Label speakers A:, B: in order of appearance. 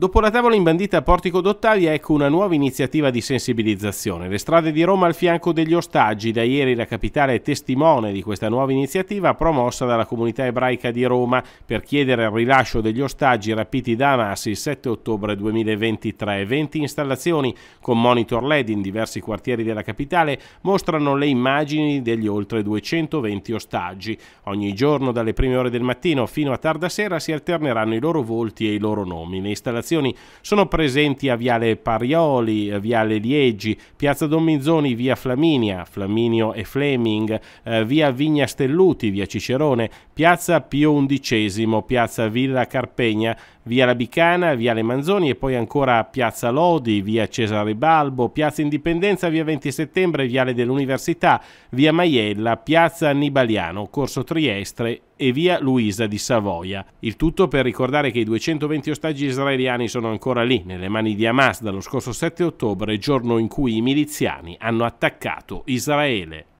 A: Dopo la tavola imbandita a Portico d'Ottavia ecco una nuova iniziativa di sensibilizzazione. Le strade di Roma al fianco degli ostaggi, da ieri la capitale è testimone di questa nuova iniziativa promossa dalla comunità ebraica di Roma per chiedere il rilascio degli ostaggi rapiti da Hamas il 7 ottobre 2023. 20 installazioni con monitor LED in diversi quartieri della capitale mostrano le immagini degli oltre 220 ostaggi. Ogni giorno dalle prime ore del mattino fino a tarda sera si alterneranno i loro volti e i loro nomi. Le installazioni segnalazioni sono presenti a Viale Parioli, eh, Viale Liegi, Piazza Dominzoni, Via Flaminia, Flaminio e Fleming, eh, Via Vigna Stelluti, Via Cicerone, Piazza Pio XI, Piazza Villa Carpegna, Via Labicana, Via Le Manzoni e poi ancora Piazza Lodi, Via Cesare Balbo, Piazza Indipendenza, Via 20 Settembre, Viale dell'Università, Via Maiella, Piazza Annibaliano, Corso Triestre e Via Luisa di Savoia. Il tutto per ricordare che i 220 ostaggi israeliani pakistani sono ancora lì, nelle mani di Hamas dallo scorso 7 ottobre, giorno in cui i miliziani hanno attaccato Israele.